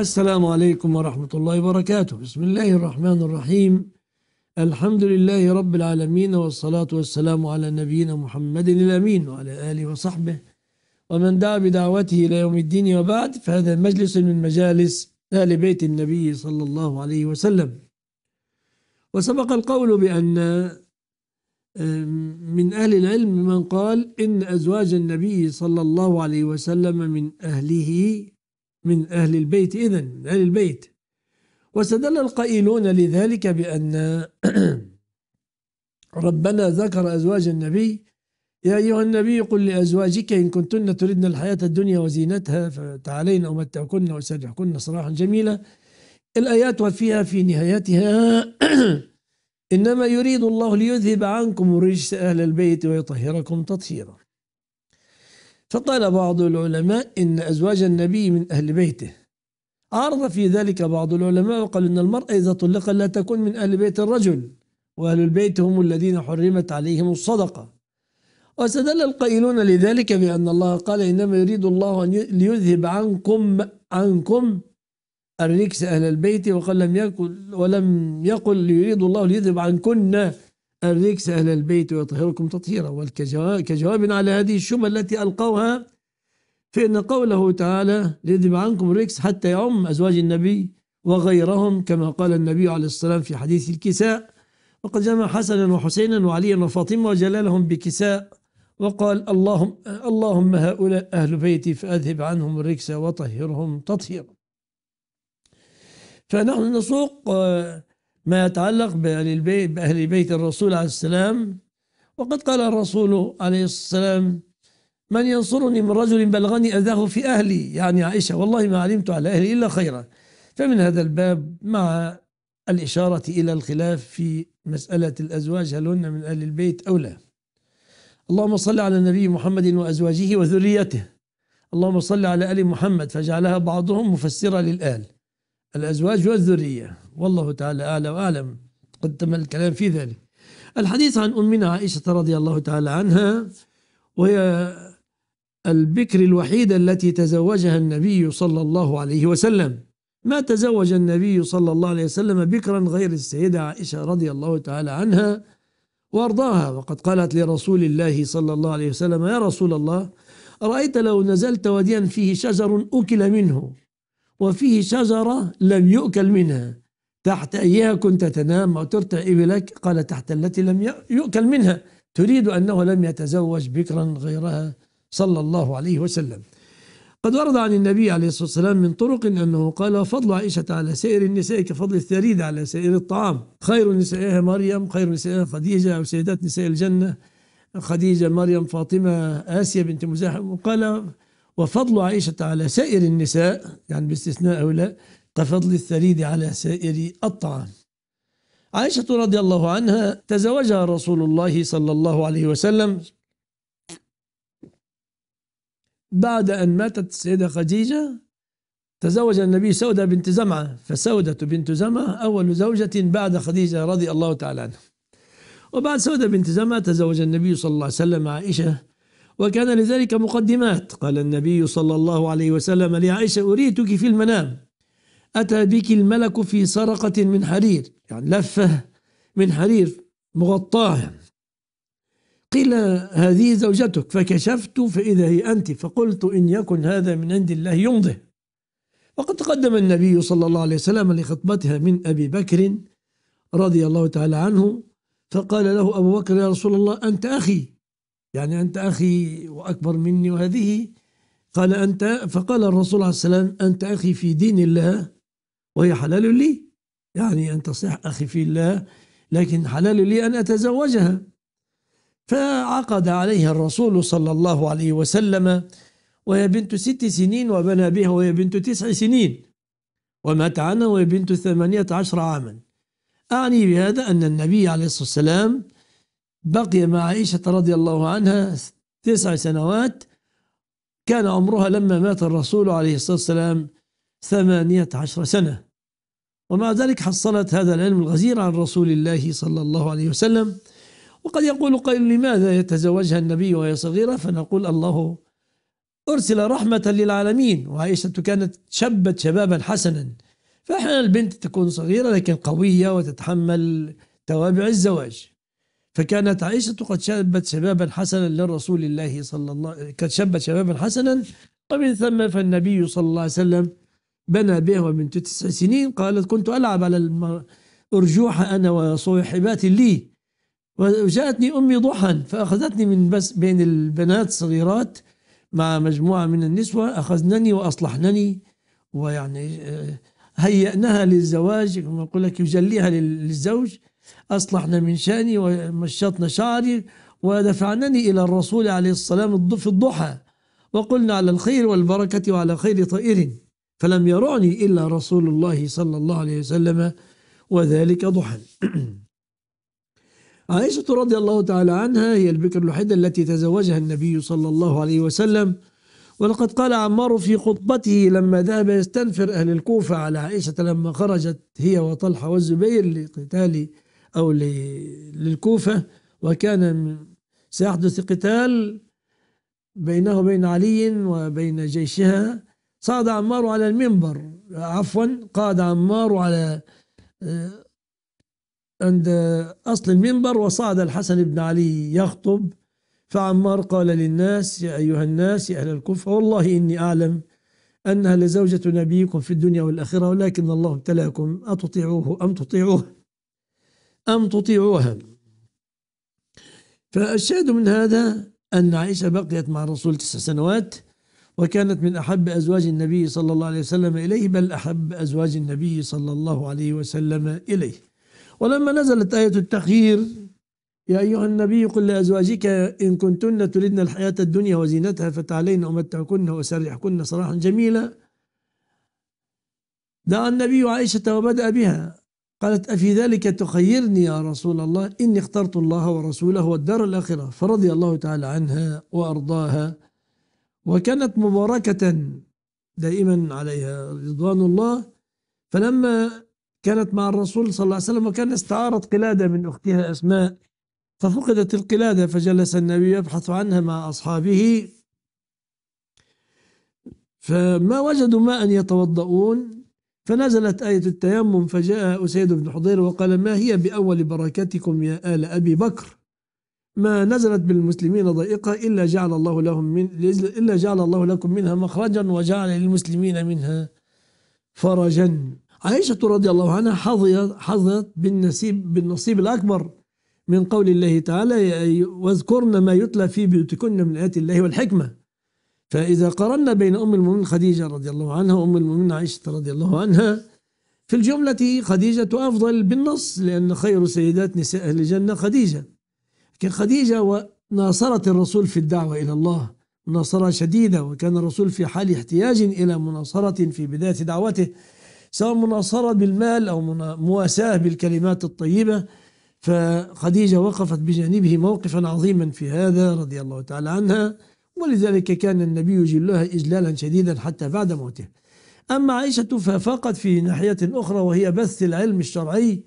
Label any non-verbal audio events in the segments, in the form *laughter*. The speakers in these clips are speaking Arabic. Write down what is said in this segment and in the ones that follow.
السلام عليكم ورحمة الله وبركاته بسم الله الرحمن الرحيم الحمد لله رب العالمين والصلاة والسلام على نبينا محمد الأمين وعلى آله وصحبه ومن دعا بدعوته إلى يوم الدين وبعد فهذا مجلس من مجالس آل بيت النبي صلى الله عليه وسلم وسبق القول بأن من أهل العلم من قال إن أزواج النبي صلى الله عليه وسلم من أهله من أهل البيت إذن من أهل البيت واستدل القائلون لذلك بأن *clears throat* ربنا ذكر أزواج النبي يا أيها النبي قل لأزواجك إن كنتن تردن الحياة الدنيا وزينتها فتعالين أمتعكن وسرحكن صراحا جميلا الآيات وفيها في نهايتها *clears throat* إنما يريد الله ليذهب عنكم رجس أهل البيت ويطهركم تطهيرا فقال بعض العلماء إن أزواج النبي من أهل بيته عارض في ذلك بعض العلماء وقالوا إن المرأة إذا طلقت لا تكون من أهل بيت الرجل وأهل البيت هم الذين حرمت عليهم الصدقة واستدل القائلون لذلك بأن الله قال إنما يريد الله أن ليذهب عنكم عنكم الركس أهل البيت وقال لم يقل ولم يقل يريد الله ليذهب عنكن الركس أهل البيت ويطهركم تطهيرا وكجواب على هذه الشبهة التي ألقوها فإن قوله تعالى ليذهب عنكم الركس حتى يعم أزواج النبي وغيرهم كما قال النبي عليه الصلاة والسلام في حديث الكساء وقد جمع حسنا وحسينا وعليا وفاطمة وجلالهم بكساء وقال اللهم, اللهم هؤلاء أهل بيتي فأذهب عنهم الركس وطهرهم تطهيرا فنحن نسوق آه، ما يتعلق بأهل البيت بأهل بيت الرسول عليه السلام وقد قال الرسول عليه السلام من ينصرني من رجل بلغني أذاه في أهلي يعني عائشة والله ما علمت على أهلي إلا خيرا فمن هذا الباب مع الإشارة إلى الخلاف في مسألة الأزواج هل هن من أهل البيت أو لا اللهم صل على النبي محمد وأزواجه وذريته اللهم صل على آل محمد فجعلها بعضهم مفسرة للآل الأزواج والذرية والله تعالى أعلى وأعلم قدم الكلام في ذلك الحديث عن أمنا عائشة رضي الله تعالى عنها وهي البكر الوحيدة التي تزوجها النبي صلى الله عليه وسلم ما تزوج النبي صلى الله عليه وسلم بكرا غير السيدة عائشة رضي الله تعالى عنها وارضاها وقد قالت لرسول الله صلى الله عليه وسلم يا رسول الله أرأيت لو نزلت واديا فيه شجر أكل منه وفيه شجرة لم يؤكل منها تحت أيها كنت تنام أو ترتع لك قال تحت التي لم يؤكل منها تريد أنه لم يتزوج بكرا غيرها صلى الله عليه وسلم قد ورد عن النبي عليه الصلاة والسلام من طرق أنه قال فضل عائشة على سائر النساء كفضل الثريد على سائر الطعام خير نسائها مريم خير نسائها خديجة أو سيدات نساء الجنة خديجة مريم فاطمة آسيا بنت مزاحم وقال وفضل عائشة على سائر النساء يعني باستثناء هؤلاء كفضل الثريد على سائر الطعام عائشة رضي الله عنها تزوجها رسول الله صلى الله عليه وسلم بعد أن ماتت السيدة خديجة تزوج النبي سودة بنت زمعة فسودة بنت زمعة أول زوجة بعد خديجة رضي الله تعالى عنها وبعد سودة بنت زمعة تزوج النبي صلى الله عليه وسلم عائشة وكان لذلك مقدمات قال النبي صلى الله عليه وسلم لعائشة أريتك في المنام أتى بك الملك في سرقة من حرير يعني لفة من حرير مغطاة قيل هذه زوجتك فكشفت فإذا هي أنت فقلت إن يكن هذا من عند الله يمضه وقد تقدم النبي صلى الله عليه وسلم لخطبتها من أبي بكر رضي الله تعالى عنه فقال له أبو بكر يا رسول الله أنت أخي يعني أنت أخي وأكبر مني وهذه قال أنت فقال الرسول عليه السلام أنت أخي في دين الله وهي حلال لي يعني أنت صح أخي في الله لكن حلال لي أن أتزوجها فعقد عليها الرسول صلى الله عليه وسلم وهي بنت ست سنين وبنى بها وهي بنت تسع سنين ومات عنها وهي بنت ثمانية عشر عاما أعني بهذا أن النبي عليه الصلاة والسلام بقي مع عائشة رضي الله عنها تسع سنوات كان عمرها لما مات الرسول عليه الصلاة والسلام ثمانية عشر سنة ومع ذلك حصلت هذا العلم الغزير عن رسول الله صلى الله عليه وسلم وقد يقول قائل لماذا يتزوجها النبي وهي صغيرة فنقول الله أرسل رحمة للعالمين وعائشة كانت شبت شبابا حسنا فأحيانا البنت تكون صغيرة لكن قوية وتتحمل توابع الزواج فكانت عائشة قد شابت شبابا حسنا لرسول الله صلى الله قد شابت شبابا حسنا ومن ثم فالنبي صلى الله عليه وسلم بنى بها ومن تسع سنين قالت كنت ألعب على الأرجوحة أنا وصاحباتي لي وجاءتني أمي ضحى فأخذتني من بس بين البنات الصغيرات مع مجموعة من النسوة أخذنني وأصلحنني ويعني آه، هيئناها للزواج كما لك يجليها للزوج أصلحنا من شأني ومشطنا شعري ودفعنني إلى الرسول عليه السلام في الضحى وقلنا على الخير والبركة وعلى خير طائر فلم يرعني إلا رسول الله صلى الله عليه وسلم وذلك ضحى *clears throat* عائشة رضي الله تعالى عنها هي البكر الوحيدة التي تزوجها النبي صلى الله عليه وسلم ولقد قال عمار في خطبته لما ذهب يستنفر أهل الكوفة على عائشة لما خرجت هي وطلحة والزبير لقتال أو للكوفة وكان سيحدث قتال بينه وبين علي وبين جيشها صعد عمار على المنبر عفوا قعد عمار على آه، عند أصل المنبر وصعد الحسن بن علي يخطب فعمار قال للناس يا أيها الناس يا أهل الكوفة والله إني أعلم أنها لزوجة نبيكم في الدنيا والآخرة ولكن الله ابتلاكم أتطيعوه أم تطيعوه أم تطيعوها فالشاهد من هذا أن عائشة بقيت مع الرسول تسع سنوات وكانت من أحب أزواج النبي صلى الله عليه وسلم إليه بل أحب أزواج النبي صلى الله عليه وسلم إليه ولما نزلت آية التخيير يا أيها النبي قل لأزواجك إن كنتن تردن الحياة الدنيا وزينتها فتعالين أمتعكن وأسرحكن سراحا جميلا دعا النبي عائشة وبدأ بها قالت أفي ذلك تخيرني يا رسول الله إني اخترت الله ورسوله والدار الآخرة فرضي الله تعالى عنها وأرضاها وكانت مباركة دائما عليها رضوان الله فلما كانت مع الرسول صلى الله عليه وسلم وكان استعارت قلادة من أختها أسماء ففقدت القلادة فجلس النبي يبحث عنها مع أصحابه فما وجدوا ماء يتوضؤون فنزلت آية التيمم فجاء أسيد بن حضير وقال ما هي بأول بركتكم يا آل أبي بكر ما نزلت بالمسلمين ضائقة إلا جعل الله لهم من إلا جعل الله لكم منها مخرجا وجعل للمسلمين منها فرجا عائشة رضي الله عنها حظيت حظيت بالنصيب بالنصيب الأكبر من قول الله تعالى واذكرن ما يتلى في بيوتكن من آيات الله والحكمة فإذا قرنا بين أم المؤمنين خديجة رضي الله عنها وأم المؤمنين عائشة رضي الله عنها في الجملة خديجة أفضل بالنص لأن خير سيدات نساء أهل الجنة خديجة لكن خديجة وناصرت الرسول في الدعوة إلى الله مناصرة شديدة وكان الرسول في حال احتياج إلى مناصرة في بداية دعوته سواء مناصرة بالمال أو مواساة بالكلمات الطيبة فخديجة وقفت بجانبه موقفا عظيما في هذا رضي الله تعالى عنها ولذلك كان النبي يجلها إجلالا شديدا حتى بعد موته أما عائشة ففقط في ناحية أخرى وهي بث العلم الشرعي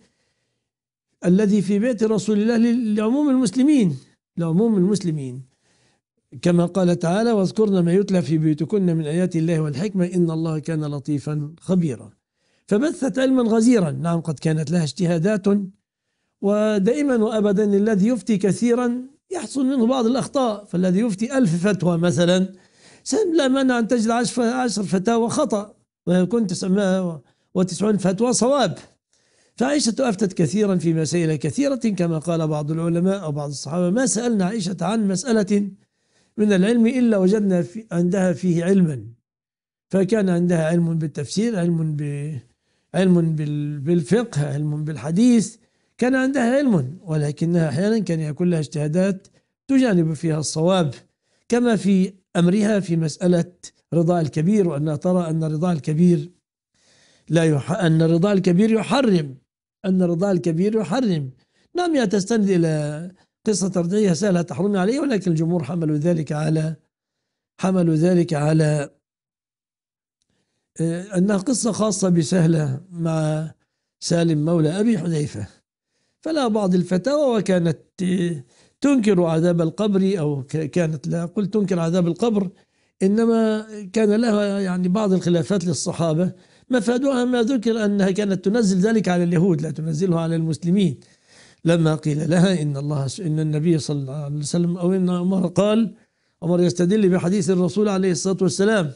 الذي في بيت رسول الله لعموم المسلمين لعموم المسلمين كما قال تعالى واذكرن ما يتلى في بيوتكن من آيات الله والحكمة إن الله كان لطيفا خبيرا فبثت علما غزيرا نعم قد كانت لها اجتهادات ودائما وأبدا الذي يفتي كثيرا يحصل منه بعض الأخطاء فالذي يفتي ألف فتوى مثلا لا مانع أن تجد عشر فتاوى خطأ ويكون تسمى وتسعون فتوى صواب فعائشة أفتت كثيرا في مسائل كثيرة كما قال بعض العلماء أو بعض الصحابة ما سألنا عائشة عن مسألة من العلم إلا وجدنا في عندها فيه علما فكان عندها علم بالتفسير علم ب علم بالفقه علم بالحديث كان عندها علم ولكنها أحيانا كان يكون لها اجتهادات تجانب فيها الصواب كما في أمرها في مسألة رضاء الكبير وأنها ترى أن رضاء الكبير لا يح... أن رضاء الكبير يحرم أن رضاء الكبير يحرم نعم تستند إلى قصة رضعها سهلة تحرم عليه ولكن الجمهور حملوا ذلك على حملوا ذلك على آه، أنها قصة خاصة بسهلة مع سالم مولى أبي حذيفة فلا بعض الفتاوى وكانت تنكر عذاب القبر أو كانت لا قل تنكر عذاب القبر إنما كان لها يعني بعض الخلافات للصحابة مفادها ما ذكر أنها كانت تنزل ذلك على اليهود لا تنزله على المسلمين لما قيل لها إن الله إن النبي صلى الله عليه وسلم أو إن عمر قال عمر يستدل بحديث الرسول عليه الصلاة والسلام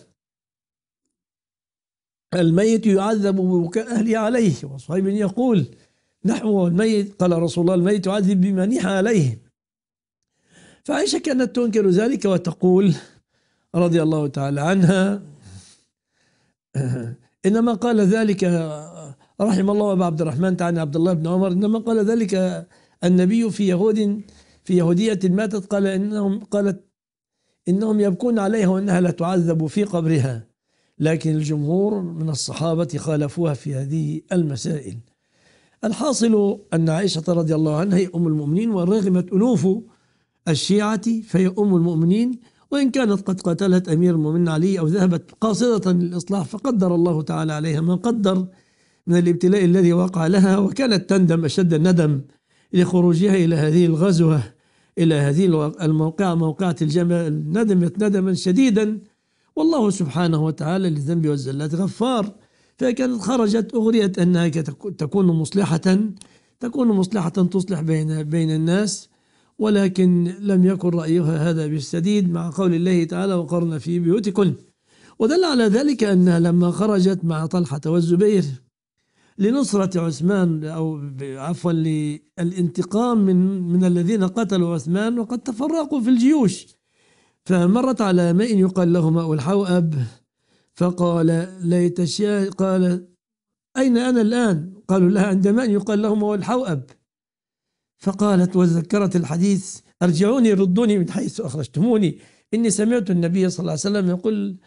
الميت يعذب ببكاء أهله عليه وصهيب يقول نحو الميت قال رسول الله الميت يعذب بما نيح عليه فعائشة كانت تنكر ذلك وتقول رضي الله تعالى عنها *laughs* إنما قال ذلك رحم الله أبا عبد الرحمن تعالى عبد الله بن عمر إنما قال ذلك النبي في يهود في يهودية ماتت قال إنهم قالت إنهم يبكون عليها وإنها لا تعذب في قبرها لكن الجمهور من الصحابة خالفوها في هذه المسائل الحاصل أن عائشة رضي الله عنها هي أم المؤمنين ورغمت ألوف الشيعة فهي أم المؤمنين وإن كانت قد قتلت أمير المؤمنين علي أو ذهبت قاصدة للإصلاح فقدر الله تعالى عليها ما قدر من الابتلاء الذي وقع لها وكانت تندم أشد الندم لخروجها إلى هذه الغزوة إلى هذه الموقعة موقعة الجمل ندمت ندما شديدا والله سبحانه وتعالى للذنب والزلات غفار فكانت خرجت أغرية أنها تكون مصلحة تكون مصلحة تصلح بين بين الناس ولكن لم يكن رأيها هذا بالسديد مع قول الله تعالى وقرن في بيوتكن ودل على ذلك أنها لما خرجت مع طلحة والزبير لنصرة عثمان أو عفوا للانتقام من من الذين قتلوا عثمان وقد تفرقوا في الجيوش فمرت على ماء يقال له ماء الحوأب فقال ليت قال أين أنا الآن قالوا لها عند من يقال لهم هو الحوأب فقالت وذكرت الحديث أرجعوني ردوني من حيث أخرجتموني إني سمعت النبي صلى الله عليه وسلم يقول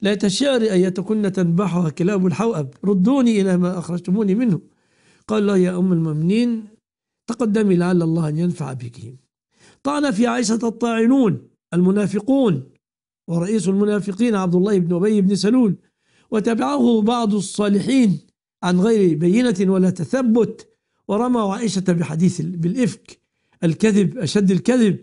لا تشاري أن يتكن تنبحها كلاب الحوأب ردوني إلى ما أخرجتموني منه قال له يا أم المؤمنين تقدمي لعل الله أن ينفع بك طعن في عائشة الطاعنون المنافقون ورئيس المنافقين عبد الله بن أبي بن سلول وتبعه بعض الصالحين عن غير بينة ولا تثبت ورمى عائشة بحديث بالإفك الكذب أشد الكذب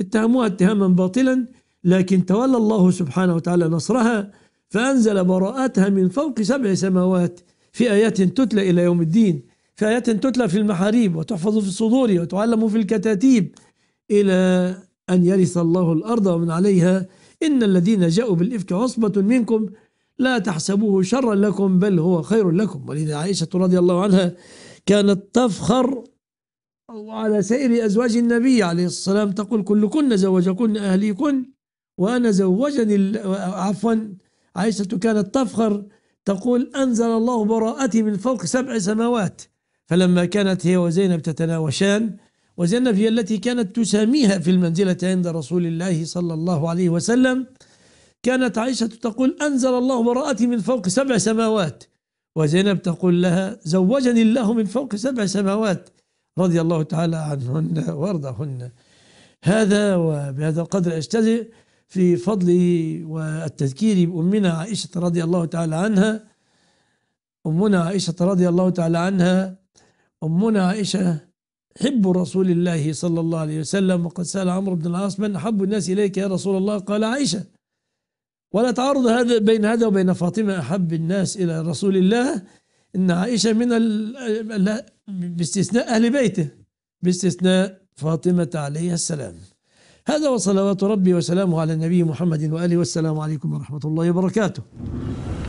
اتهموها اتهاما باطلا لكن تولى الله سبحانه وتعالى نصرها فأنزل براءتها من فوق سبع سماوات في آيات تتلى إلى يوم الدين في آيات تتلى في المحاريب وتحفظ في الصدور وتعلم في الكتاتيب إلى أن يرث الله الأرض ومن عليها إن الذين جاءوا بالإفك عصبة منكم لا تحسبوه شرا لكم بل هو خير لكم ولذا عائشة رضي الله عنها كانت تفخر وعلى سائر أزواج النبي عليه الصلاة والسلام تقول كلكن زوجكن أهليكن وأنا زوجني عفوا عائشة كانت تفخر تقول أنزل الله براءتي من فوق سبع سماوات فلما كانت هي وزينب تتناوشان وزينب هي التي كانت تساميها في المنزلة عند رسول الله صلى الله عليه وسلم كانت عائشة تقول أنزل الله امرأتي من فوق سبع سماوات وزينب تقول لها زوجني الله من فوق سبع سماوات رضي الله تعالى عنهن وارضهن هذا وبهذا القدر أجتزئ في فضل والتذكير بأمنا عائشة رضي الله تعالى عنها أمنا عائشة رضي الله تعالى عنها أمنا عائشة حب رسول الله صلى الله عليه وسلم وقد سأل عمرو بن العاص من أحب الناس إليك يا رسول الله قال عائشة ولا تعارض هذا بين هذا وبين فاطمة أحب الناس إلى رسول الله إن عائشة من ال... باستثناء أهل بيته باستثناء فاطمة عليه السلام هذا وصلوات ربي وسلامه على النبي محمد وآله والسلام عليكم ورحمة الله وبركاته